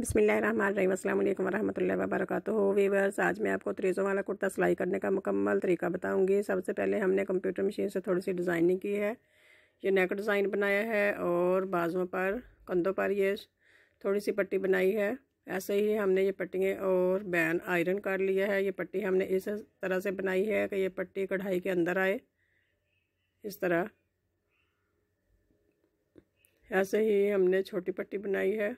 बसमिलीम वरहमल वबरक वीवर्स आज मैं आपको त्रीजों वाला कुर्ता सिलाई करने का मुकम्मल तरीका बताऊंगी सबसे पहले हमने कंप्यूटर मशीन से थोड़ी सी डिज़ाइनिंग की है ये नेक डिज़ाइन बनाया है और बाज़ों पर कंधों पर ये थोड़ी सी पट्टी बनाई है ऐसे ही हमने ये पट्टियाँ और बैन आयरन कर लिया है ये पट्टी हमने इस तरह से बनाई है कि ये पट्टी कढ़ाई के अंदर आए इस तरह ऐसे ही हमने छोटी पट्टी बनाई है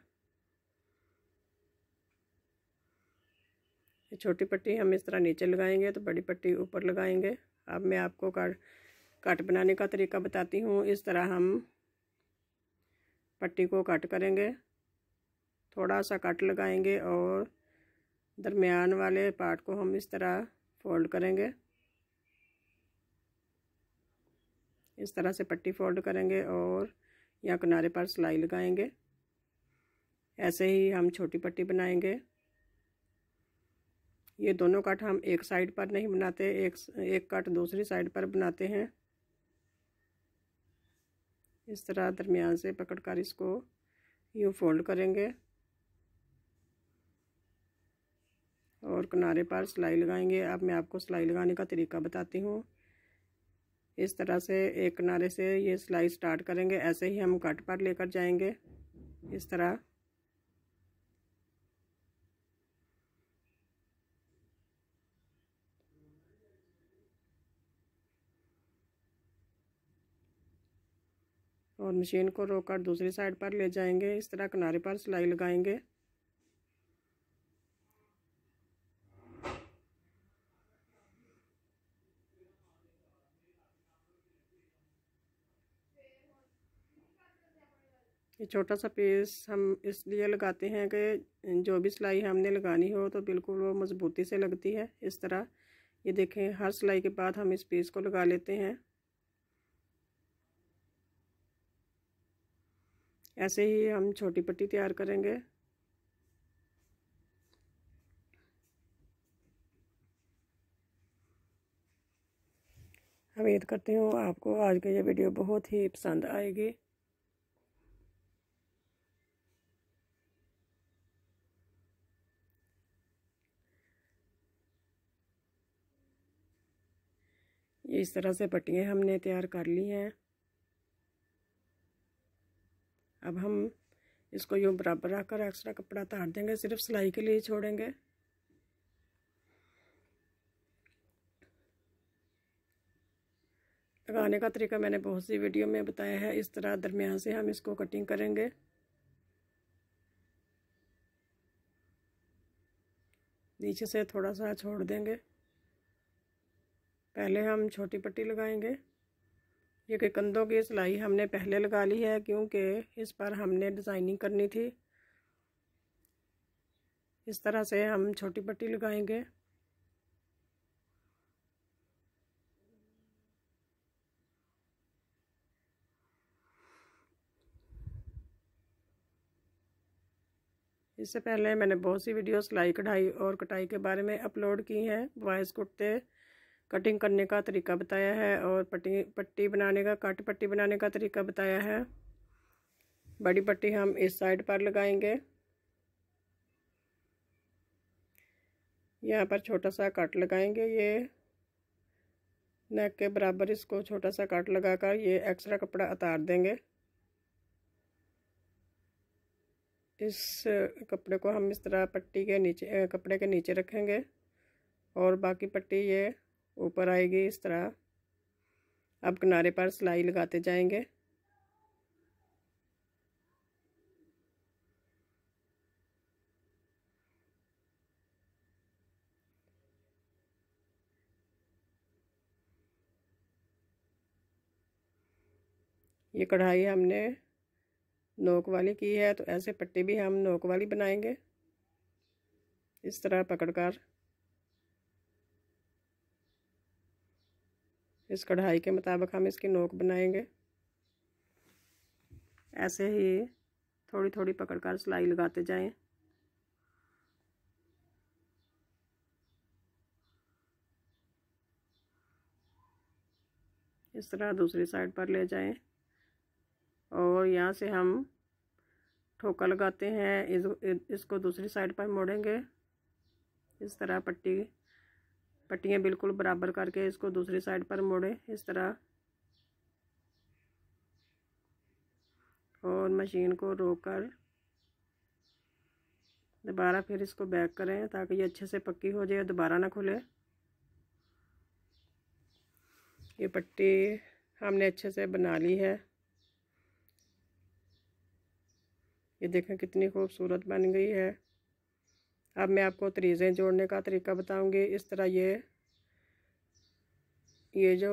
छोटी पट्टी हम इस तरह नीचे लगाएंगे तो बड़ी पट्टी ऊपर लगाएंगे अब मैं आपको कट काट बनाने का तरीका बताती हूँ इस तरह हम पट्टी को कट करेंगे थोड़ा सा कट लगाएंगे और दरमियान वाले पार्ट को हम इस तरह फोल्ड करेंगे इस तरह से पट्टी फोल्ड करेंगे और यहाँ किनारे पर सिलाई लगाएंगे ऐसे ही हम छोटी पट्टी बनाएंगे ये दोनों कट हम एक साइड पर नहीं बनाते एक एक कट दूसरी साइड पर बनाते हैं इस तरह दरमियान से पकड़कर इसको यूँ फोल्ड करेंगे और किनारे पर सिलाई लगाएंगे अब मैं आपको सिलाई लगाने का तरीका बताती हूँ इस तरह से एक किनारे से ये सिलाई स्टार्ट करेंगे ऐसे ही हम कट पर लेकर जाएंगे इस तरह और मशीन को रोक कर दूसरी साइड पर ले जाएंगे इस तरह किनारे पर सिलाई लगाएंगे ये छोटा सा पीस हम इसलिए लगाते हैं कि जो भी सिलाई हमने लगानी हो तो बिल्कुल वो मज़बूती से लगती है इस तरह ये देखें हर सिलाई के बाद हम इस पीस को लगा लेते हैं ऐसे ही हम छोटी पट्टी तैयार करेंगे उम्मीद करती हूँ आपको आज की ये वीडियो बहुत ही पसंद आएगी इस तरह से पट्टियाँ हमने तैयार कर ली हैं अब हम इसको यूँ बराबर रखकर एक्स्ट्रा कपड़ा उतार देंगे सिर्फ सिलाई के लिए छोड़ेंगे लगाने का तरीका मैंने बहुत सी वीडियो में बताया है इस तरह दरमियान से हम इसको कटिंग करेंगे नीचे से थोड़ा सा छोड़ देंगे पहले हम छोटी पट्टी लगाएंगे ये कि कंधों की सिलाई हमने पहले लगा ली है क्योंकि इस पर हमने डिज़ाइनिंग करनी थी इस तरह से हम छोटी पट्टी लगाएंगे इससे पहले मैंने बहुत सी वीडियो सिलाई कढ़ाई और कटाई के बारे में अपलोड की हैं वॉइस कुर्ते कटिंग करने का तरीका बताया है और पट्टी पट्टी बनाने का काट पट्टी बनाने का तरीका बताया है बड़ी पट्टी हम इस साइड पर लगाएंगे यहाँ पर छोटा सा कट लगाएंगे ये नेक के बराबर इसको छोटा सा कट लगाकर ये एक्स्ट्रा कपड़ा उतार देंगे इस कपड़े को हम इस तरह पट्टी के नीचे कपड़े के नीचे रखेंगे और बाकी पट्टी ये ऊपर आएगी इस तरह अब किनारे पर सिलाई लगाते जाएंगे ये कढ़ाई हमने नोक वाली की है तो ऐसे पट्टी भी हम नोक वाली बनाएंगे इस तरह पकड़कर इस कढ़ाई के मुताबिक हम इसकी नोक बनाएंगे ऐसे ही थोड़ी थोड़ी पकड़कर सिलाई लगाते जाएं इस तरह दूसरी साइड पर ले जाएं और यहाँ से हम ठोका लगाते हैं इस, इसको दूसरी साइड पर मोड़ेंगे इस तरह पट्टी पट्टियाँ बिल्कुल बराबर करके इसको दूसरी साइड पर मोड़े इस तरह और मशीन को रोककर दोबारा फिर इसको बैक करें ताकि ये अच्छे से पक्की हो जाए दोबारा ना खुले ये पट्टी हमने अच्छे से बना ली है ये देखें कितनी खूबसूरत बन गई है अब मैं आपको तरीज़ें जोड़ने का तरीका बताऊंगी इस तरह ये ये जो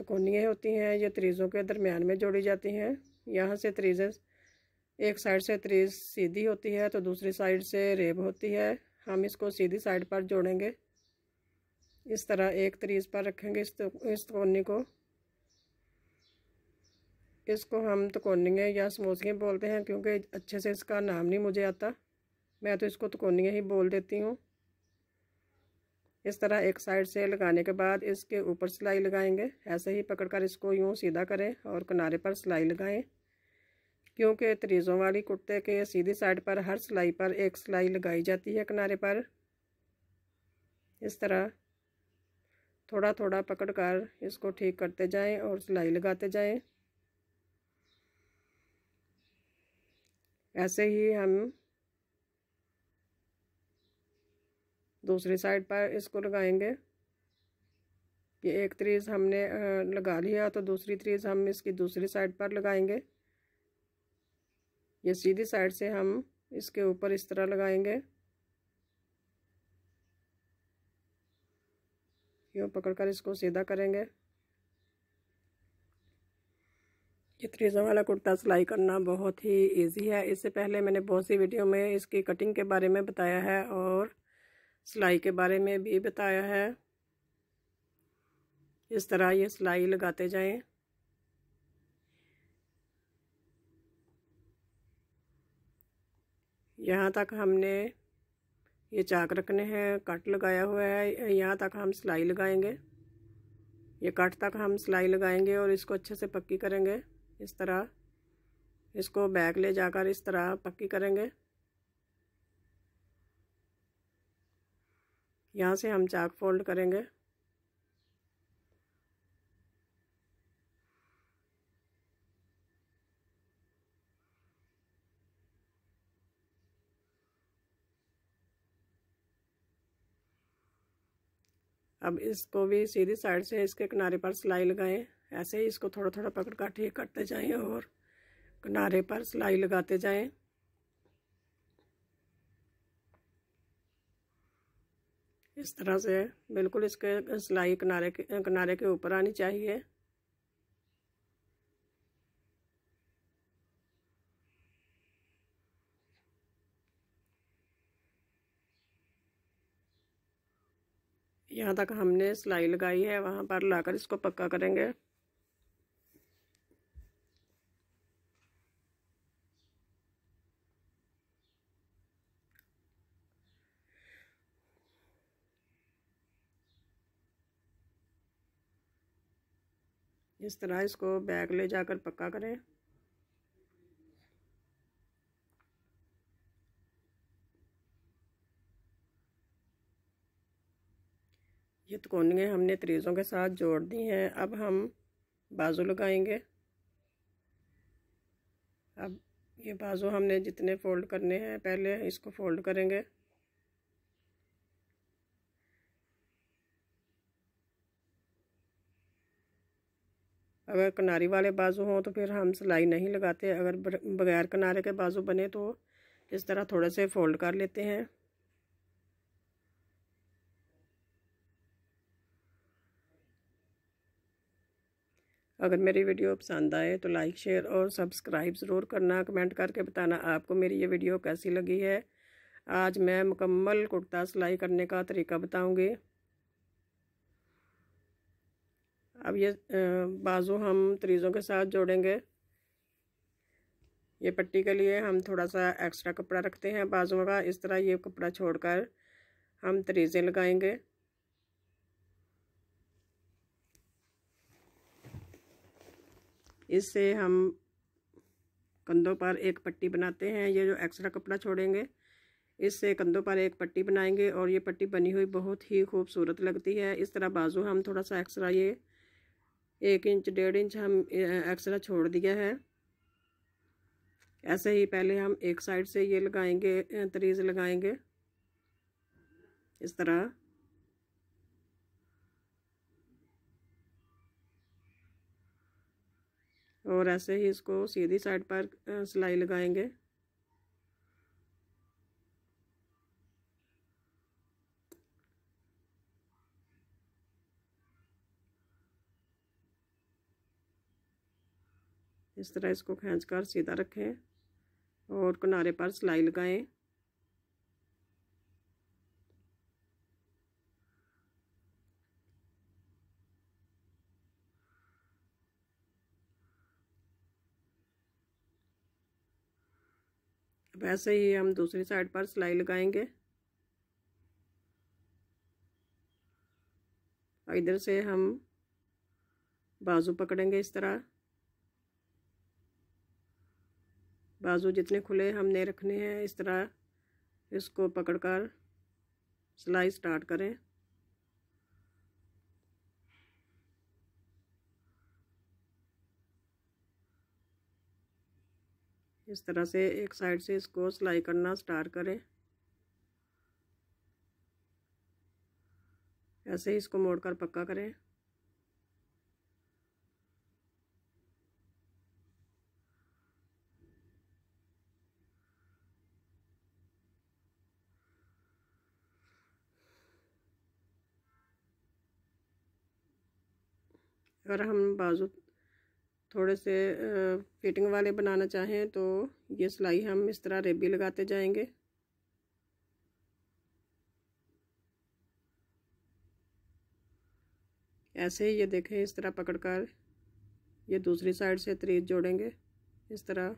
तकोनियाँ होती हैं ये तरीज़ों के दरमियान में जोड़ी जाती हैं यहाँ से तरीज़ें एक साइड से तरीज सीधी होती है तो दूसरी साइड से रेब होती है हम इसको सीधी साइड पर जोड़ेंगे इस तरह एक तरीज पर रखेंगे इस तो, इस तकोनी को इसको हम तकोनियाँ या समोसियाँ बोलते हैं क्योंकि अच्छे से इसका नाम नहीं मुझे आता मैं तो इसको तकोनिया ही बोल देती हूँ इस तरह एक साइड से लगाने के बाद इसके ऊपर सिलाई लगाएंगे ऐसे ही पकड़कर इसको यूँ सीधा करें और किनारे पर सिलाई लगाएं क्योंकि तरीज़ों वाली कुर्ते के सीधी साइड पर हर सिलाई पर एक सिलाई लगाई जाती है किनारे पर इस तरह थोड़ा थोड़ा पकड़कर इसको ठीक करते जाएं और सिलाई लगाते जाएं ऐसे ही हम दूसरी साइड पर इसको लगाएंगे ये एक त्रीज हमने लगा लिया तो दूसरी त्रीज हम इसकी दूसरी साइड पर लगाएंगे ये सीधी साइड से हम इसके ऊपर इस तरह लगाएंगे यूँ पकड़कर इसको सीधा करेंगे ये थ्रीजा वाला कुर्ता सिलाई करना बहुत ही इजी है इससे पहले मैंने बहुत सी वीडियो में इसकी कटिंग के बारे में बताया है और सिलाई के बारे में भी बताया है इस तरह ये सिलाई लगाते जाएं यहाँ तक हमने ये चाक रखने हैं कट लगाया हुआ है यहाँ तक हम सिलाई लगाएंगे ये कट तक हम सिलाई लगाएंगे और इसको अच्छे से पक्की करेंगे इस तरह इसको बैक ले जाकर इस तरह पक्की करेंगे यहाँ से हम चाक फोल्ड करेंगे अब इसको भी सीधी साइड से इसके किनारे पर सिलाई लगाएं ऐसे ही इसको थोड़ा थोड़ा पकड़ कर ठीक करते जाएं और किनारे पर सिलाई लगाते जाएं इस तरह से बिल्कुल इसके सिलाई किनारे के किनारे के ऊपर आनी चाहिए यहाँ तक हमने सिलाई लगाई है वहाँ पर लाकर इसको पक्का करेंगे इस तरह इसको बैग ले जाकर पक्का करें ये तकोनियाँ हमने त्रीज़ों के साथ जोड़ दी हैं अब हम बाजू लगाएंगे अब ये बाजू हमने जितने फोल्ड करने हैं पहले इसको फोल्ड करेंगे अगर किनारी वाले बाजू हों तो फिर हम सिलाई नहीं लगाते अगर बगैर किनारे के बाजू बने तो इस तरह थोड़े से फोल्ड कर लेते हैं अगर मेरी वीडियो पसंद आए तो लाइक शेयर और सब्सक्राइब ज़रूर करना कमेंट करके बताना आपको मेरी ये वीडियो कैसी लगी है आज मैं मुकम्मल कुर्ता सिलाई करने का तरीका बताऊंगी अब ये बाजू हम त्रीज़ों के साथ जोड़ेंगे ये पट्टी के लिए हम थोड़ा सा एक्स्ट्रा कपड़ा रखते हैं बाजुओं का इस तरह ये कपड़ा छोड़कर हम त्रीज़ें लगाएंगे इससे हम कंधों पर एक पट्टी बनाते हैं ये जो एक्स्ट्रा कपड़ा छोड़ेंगे इससे कंधों पर एक पट्टी बनाएंगे और ये पट्टी बनी हुई बहुत ही खूबसूरत लगती है इस तरह बाजू हम थोड़ा सा एक्स्ट्रा ये एक इंच डेढ़ इंच हम एक्स्ट्रा छोड़ दिया है ऐसे ही पहले हम एक साइड से ये लगाएंगे तरीज लगाएंगे इस तरह और ऐसे ही इसको सीधी साइड पर सिलाई लगाएंगे इस तरह इसको खींच कर सीधा रखें और किनारे पर सिलाई लगाएं वैसे ही हम दूसरी साइड पर सिलाई लगाएंगे इधर से हम बाजू पकड़ेंगे इस तरह बाजू जितने खुले हमने रखने हैं इस तरह इसको पकड़कर सिलाई स्टार्ट करें इस तरह से एक साइड से इसको सिलाई करना स्टार्ट करें ऐसे ही इसको मोड़कर पक्का करें अगर हम बाजू थोड़े से फिटिंग वाले बनाना चाहें तो ये सिलाई हम इस तरह रेबी लगाते जाएंगे ऐसे ही ये देखें इस तरह पकड़कर ये दूसरी साइड से त्रीज जोड़ेंगे इस तरह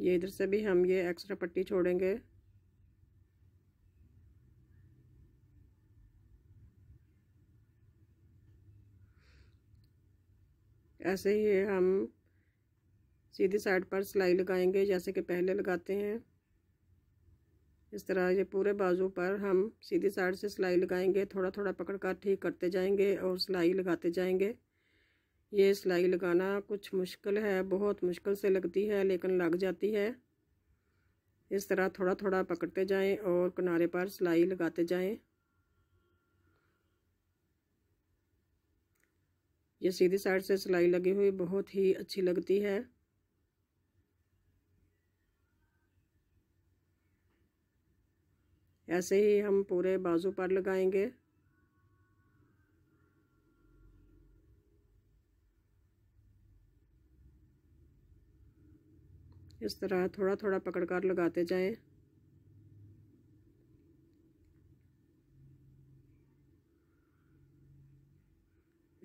ये इधर से भी हम ये एक्स्ट्रा पट्टी छोड़ेंगे ऐसे ही हम सीधी साइड पर सिलाई लगाएंगे जैसे कि पहले लगाते हैं इस तरह ये पूरे बाजू पर हम सीधी साइड से सिलाई लगाएंगे थोड़ा थोड़ा पकड़ कर ठीक करते जाएंगे और सिलाई लगाते जाएंगे ये सिलाई लगाना कुछ मुश्किल है बहुत मुश्किल से लगती है लेकिन लग जाती है इस तरह थोड़ा थोड़ा पकड़ते जाएं और किनारे पर सिलाई लगाते जाएं ये सीधी साइड से सिलाई लगी हुई बहुत ही अच्छी लगती है ऐसे ही हम पूरे बाजू पर लगाएंगे इस तरह थोड़ा थोड़ा पकड़कर लगाते जाएं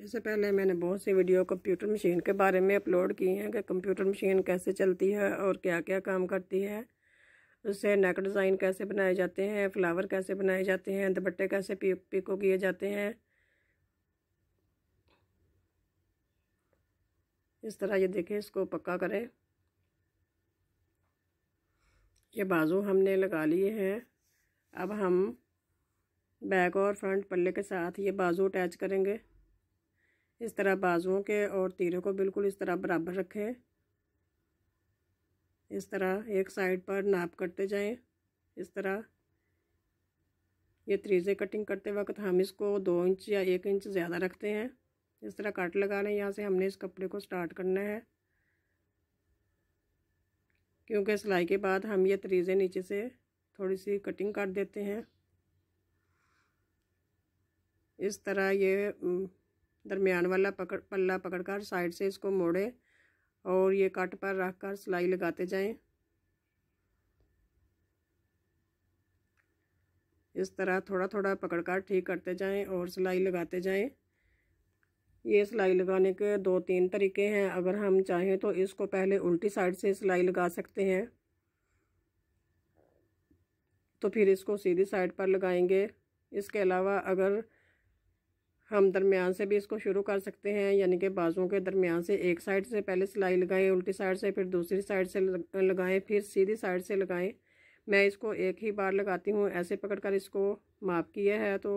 इससे पहले मैंने बहुत सी वीडियो कंप्यूटर मशीन के बारे में अपलोड की हैं कि कंप्यूटर मशीन कैसे चलती है और क्या क्या काम करती है उससे नेक डिज़ाइन कैसे बनाए जाते हैं फ्लावर कैसे बनाए जाते हैं दुपट्टे कैसे पी, पिको किए जाते हैं इस तरह ये देखें इसको पक्का करें ये बाजू हमने लगा लिए हैं अब हम बैक और फ्रंट पल्ले के साथ ये बाजू अटैच करेंगे इस तरह बाजुओं के और तीरों को बिल्कुल इस तरह बराबर रखें इस तरह एक साइड पर नाप करते जाएं इस तरह ये त्रीजे कटिंग करते वक्त हम इसको दो इंच या एक इंच ज़्यादा रखते हैं इस तरह कट लगा लें यहाँ से हमने इस कपड़े को स्टार्ट करना है क्योंकि सिलाई के बाद हम ये तरीज़े नीचे से थोड़ी सी कटिंग कर देते हैं इस तरह ये दरमियान वाला पकड़ पल्ला पकड़कर साइड से इसको मोड़े और ये कट पर रख कर सिलाई लगाते जाएं इस तरह थोड़ा थोड़ा पकड़कर ठीक करते जाएं और सिलाई लगाते जाएं ये सिलाई लगाने के दो तीन तरीके हैं अगर हम चाहें तो इसको पहले उल्टी साइड से सिलाई लगा सकते हैं तो फिर इसको सीधी साइड पर लगाएंगे इसके अलावा अगर हम दरमियान से भी इसको शुरू कर सकते हैं यानी कि बाजुओं के दरमियान से एक साइड से पहले सिलाई लगाएं उल्टी साइड से फिर दूसरी साइड से लगाएं फिर सीधी साइड से लगाएं मैं इसको एक ही बार लगाती हूँ ऐसे पकड़कर इसको माप किया है तो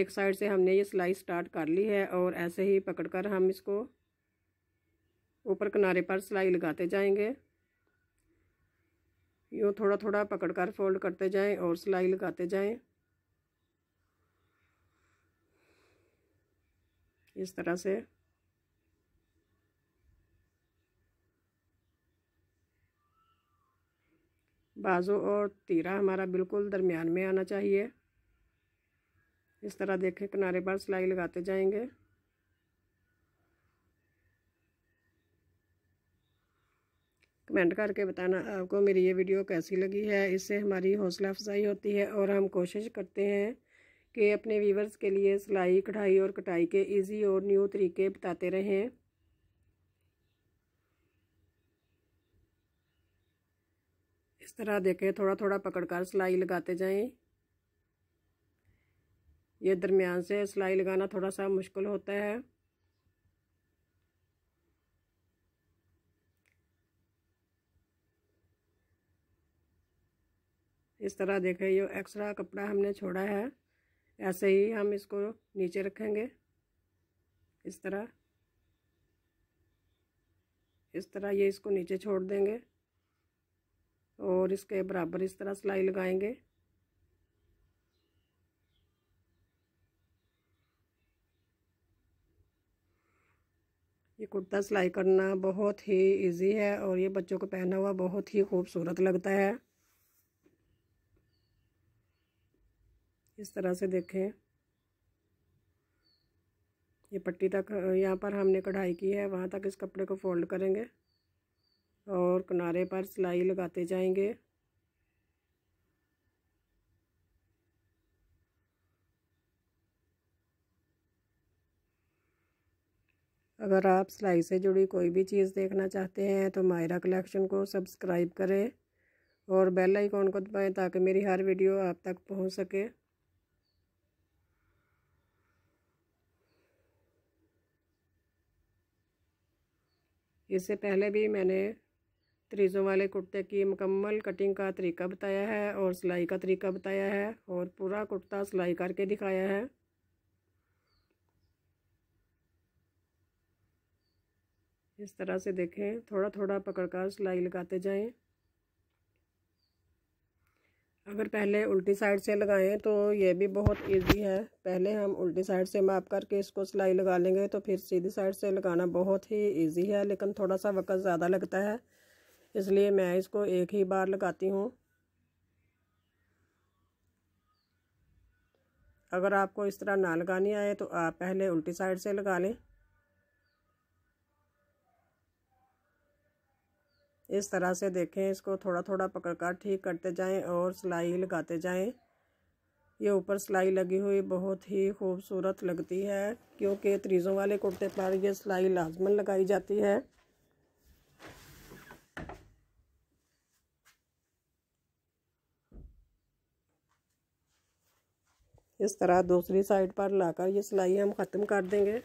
एक साइड से हमने ये सिलाई स्टार्ट कर ली है और ऐसे ही पकड़कर हम इसको ऊपर किनारे पर सिलाई लगाते जाएंगे यूँ थोड़ा थोड़ा पकड़कर फोल्ड करते जाएं और सिलाई लगाते जाएं इस तरह से बाजू और तीरा हमारा बिल्कुल दरमियान में आना चाहिए इस तरह देखें किनारे पर सिलाई लगाते जाएंगे कमेंट करके बताना आपको मेरी ये वीडियो कैसी लगी है इससे हमारी हौसला अफजाई होती है और हम कोशिश करते हैं कि अपने व्यूवर्स के लिए सिलाई कढ़ाई और कटाई के इजी और न्यू तरीके बताते रहें इस तरह देखें थोड़ा थोड़ा पकड़कर सिलाई लगाते जाएं ये दरमियान से सिलाई लगाना थोड़ा सा मुश्किल होता है इस तरह देखें ये एक्स्ट्रा कपड़ा हमने छोड़ा है ऐसे ही हम इसको नीचे रखेंगे इस तरह इस तरह ये इसको नीचे छोड़ देंगे और इसके बराबर इस तरह सिलाई लगाएंगे कुर्ता सिलाई करना बहुत ही इजी है और ये बच्चों को पहना हुआ बहुत ही खूबसूरत लगता है इस तरह से देखें ये पट्टी तक यहाँ पर हमने कढ़ाई की है वहाँ तक इस कपड़े को फोल्ड करेंगे और किनारे पर सिलाई लगाते जाएंगे अगर आप सिलाई से जुड़ी कोई भी चीज़ देखना चाहते हैं तो मायरा कलेक्शन को सब्सक्राइब करें और बेल आइकॉन को दबाएं ताकि मेरी हर वीडियो आप तक पहुंच सके इससे पहले भी मैंने त्रीज़ों वाले कुर्ते की मुकम्मल कटिंग का तरीका बताया है और सिलाई का तरीका बताया है और पूरा कुर्ता सिलाई करके दिखाया है इस तरह से देखें थोड़ा थोड़ा पकड़कर सिलाई लगाते जाएं अगर पहले उल्टी साइड से लगाएं तो ये भी बहुत इजी है पहले हम उल्टी साइड से माप करके इसको सिलाई लगा लेंगे तो फिर सीधी साइड से लगाना बहुत ही इजी है लेकिन थोड़ा सा वक्त ज़्यादा लगता है इसलिए मैं इसको एक ही बार लगाती हूँ अगर आपको इस तरह ना लगानी आए तो आप पहले उल्टी साइड से लगा लें इस तरह से देखें इसको थोड़ा थोड़ा पकड़ कर ठीक करते जाएं और सिलाई लगाते जाएं ये ऊपर सिलाई लगी हुई बहुत ही खूबसूरत लगती है क्योंकि त्रीज़ों वाले कुर्ते पर यह सिलाई लाजमन लगाई जाती है इस तरह दूसरी साइड पर लाकर ये सिलाई हम ख़त्म कर देंगे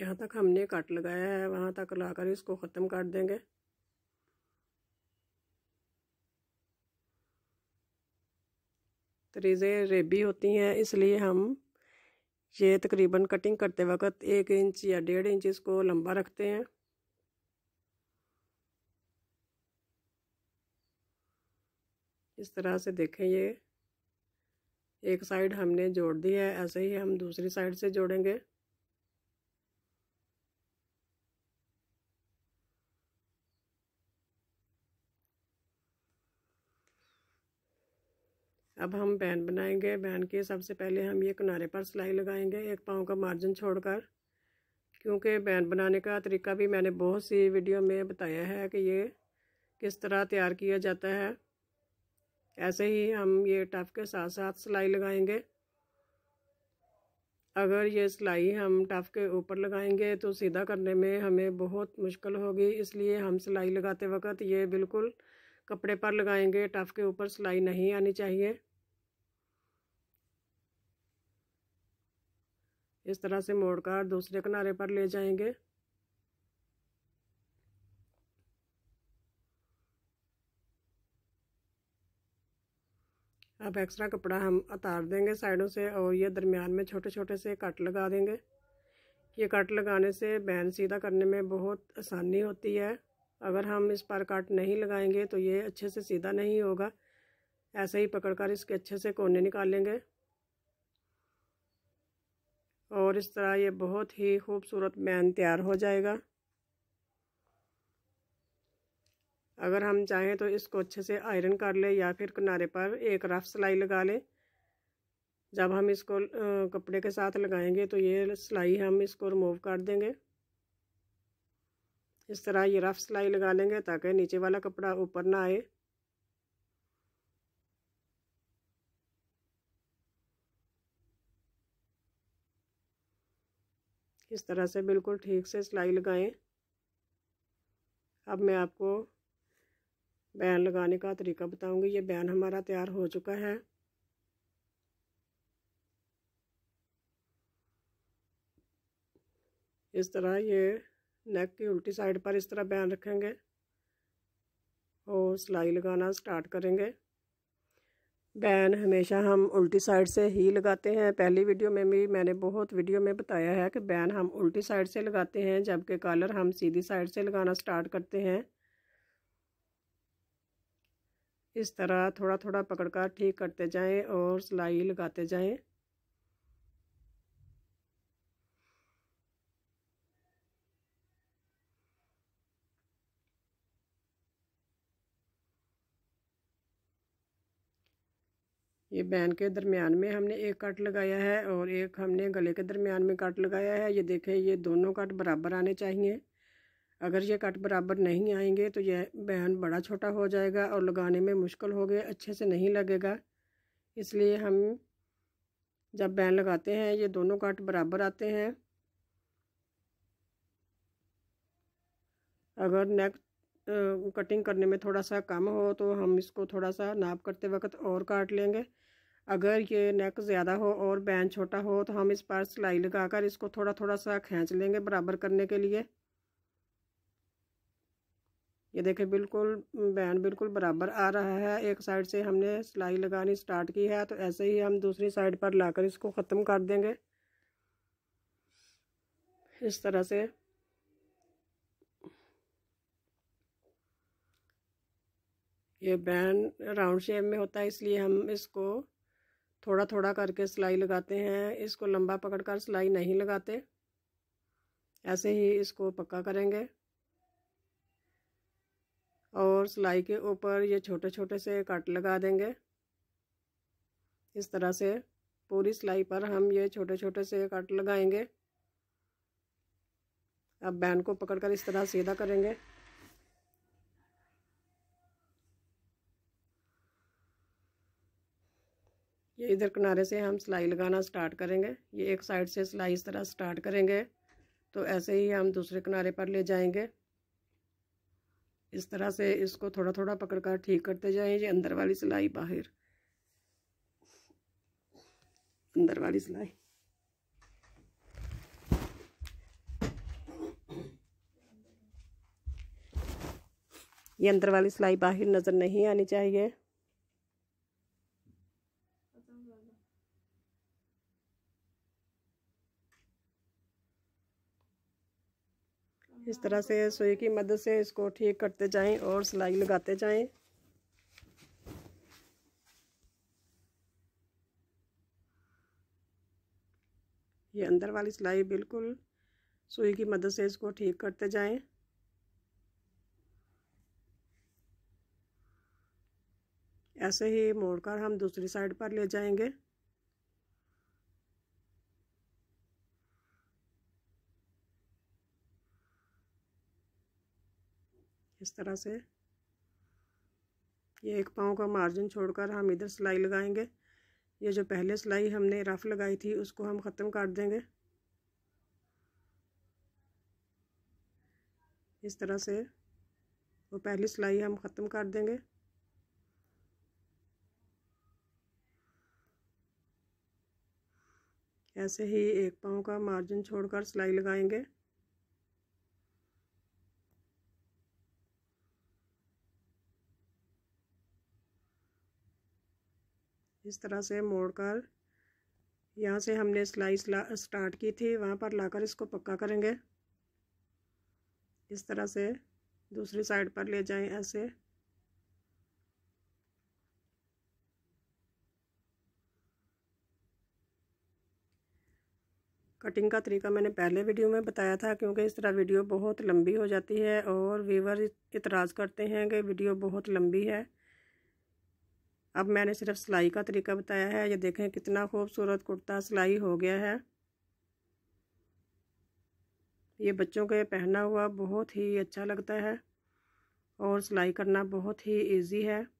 यहाँ तक हमने कट लगाया है वहाँ तक लाकर इसको ख़त्म कर देंगे तरीज़ें रेबी होती हैं इसलिए हम ये तकरीबन कटिंग करते वक्त एक इंच या डेढ़ इंच इसको लंबा रखते हैं इस तरह से देखें ये एक साइड हमने जोड़ दी है ऐसे ही हम दूसरी साइड से जोड़ेंगे अब हम बैन बनाएंगे बैन के सबसे पहले हम ये किनारे पर सिलाई लगाएंगे एक पाँव का मार्जिन छोड़कर क्योंकि बैन बनाने का तरीका भी मैंने बहुत सी वीडियो में बताया है कि ये किस तरह तैयार किया जाता है ऐसे ही हम ये टफ के साथ साथ सिलाई लगाएंगे अगर ये सिलाई हम टफ के ऊपर लगाएंगे तो सीधा करने में हमें बहुत मुश्किल होगी इसलिए हम सिलाई लगाते वक्त ये बिल्कुल कपड़े पर लगाएंगे टफ के ऊपर सिलाई नहीं आनी चाहिए इस तरह से मोड़कर दूसरे किनारे पर ले जाएंगे अब एक्स्ट्रा कपड़ा हम उतार देंगे साइडों से और ये दरमियान में छोटे छोटे से कट लगा देंगे ये कट लगाने से बैन सीधा करने में बहुत आसानी होती है अगर हम इस पर कट नहीं लगाएंगे तो ये अच्छे से सीधा नहीं होगा ऐसे ही पकड़कर इसके अच्छे से कोने निकालेंगे और इस तरह ये बहुत ही खूबसूरत मैन तैयार हो जाएगा अगर हम चाहें तो इसको अच्छे से आयरन कर लें या फिर किनारे पर एक रफ सिलाई लगा लें जब हम इसको कपड़े के साथ लगाएंगे तो ये सिलाई हम इसको रिमूव कर देंगे इस तरह ये रफ सिलाई लगा लेंगे ताकि नीचे वाला कपड़ा ऊपर ना आए इस तरह से बिल्कुल ठीक से सिलाई लगाएं अब मैं आपको बैन लगाने का तरीका बताऊंगी ये बैन हमारा तैयार हो चुका है इस तरह ये नेक की उल्टी साइड पर इस तरह बैन रखेंगे और सिलाई लगाना स्टार्ट करेंगे बैन हमेशा हम उल्टी साइड से ही लगाते हैं पहली वीडियो में भी मैंने बहुत वीडियो में बताया है कि बैन हम उल्टी साइड से लगाते हैं जबकि कॉलर हम सीधी साइड से लगाना स्टार्ट करते हैं इस तरह थोड़ा थोड़ा पकड़कर ठीक करते जाएं और सिलाई लगाते जाएं ये बैन के दरमियान में हमने एक कट लगाया है और एक हमने गले के दरमियान में कट लगाया है ये देखें ये दोनों कट बराबर आने चाहिए अगर ये कट बराबर नहीं आएंगे तो यह बहन बड़ा छोटा हो जाएगा और लगाने में मुश्किल हो गया अच्छे से नहीं लगेगा इसलिए हम जब बहन लगाते हैं ये दोनों कट बराबर आते हैं अगर नेक कटिंग करने में थोड़ा सा कम हो तो हम इसको थोड़ा सा नाप करते वक्त और काट लेंगे अगर ये नेक ज़्यादा हो और बैन छोटा हो तो हम इस पर सिलाई लगाकर इसको थोड़ा थोड़ा सा खींच लेंगे बराबर करने के लिए ये देखें बिल्कुल बैंड बिल्कुल बराबर आ रहा है एक साइड से हमने सिलाई लगानी स्टार्ट की है तो ऐसे ही हम दूसरी साइड पर लाकर इसको ख़त्म कर देंगे इस तरह से ये बैंड राउंड शेप में होता है इसलिए हम इसको थोड़ा थोड़ा करके सिलाई लगाते हैं इसको लंबा पकड़कर सिलाई नहीं लगाते ऐसे ही इसको पक्का करेंगे और सिलाई के ऊपर ये छोटे छोटे से कट लगा देंगे इस तरह से पूरी सिलाई पर हम ये छोटे छोटे से कट लगाएंगे अब बैंड को पकड़कर इस तरह सीधा करेंगे ये इधर किनारे से हम सिलाई लगाना स्टार्ट करेंगे ये एक साइड से सिलाई इस तरह स्टार्ट करेंगे तो ऐसे ही हम दूसरे किनारे पर ले जाएंगे इस तरह से इसको थोड़ा थोड़ा पकड़कर ठीक करते जाएंगे अंदर वाली सिलाई बाहर अंदर वाली सिलाई ये अंदर वाली सिलाई बाहर नज़र नहीं आनी चाहिए इस तरह से सुई की मदद से इसको ठीक करते जाएं और सिलाई लगाते जाएं ये अंदर वाली सिलाई बिल्कुल सुई की मदद से इसको ठीक करते जाएं ऐसे ही मोड़कर हम दूसरी साइड पर ले जाएंगे इस तरह से ये एक पाँव का मार्जिन छोड़कर हम इधर सिलाई लगाएंगे ये जो पहले सिलाई हमने रफ लगाई थी उसको हम ख़त्म काट देंगे इस तरह से वो पहली सिलाई हम ख़त्म काट देंगे ऐसे ही एक पाँव का मार्जिन छोड़कर सिलाई लगाएंगे इस तरह से मोड़कर यहाँ से हमने स्लाइस स्टार्ट की थी वहाँ पर लाकर इसको पक्का करेंगे इस तरह से दूसरी साइड पर ले जाएं ऐसे कटिंग का तरीका मैंने पहले वीडियो में बताया था क्योंकि इस तरह वीडियो बहुत लंबी हो जाती है और व्यूवर इतराज़ करते हैं कि वीडियो बहुत लंबी है अब मैंने सिर्फ सिलाई का तरीका बताया है ये देखें कितना खूबसूरत कुर्ता सिलाई हो गया है ये बच्चों के पहना हुआ बहुत ही अच्छा लगता है और सिलाई करना बहुत ही इजी है